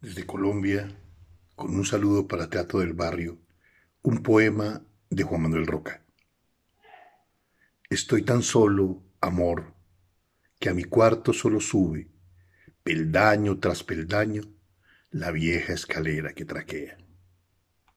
desde Colombia, con un saludo para Teatro del Barrio, un poema de Juan Manuel Roca. Estoy tan solo, amor, que a mi cuarto solo sube, peldaño tras peldaño, la vieja escalera que traquea.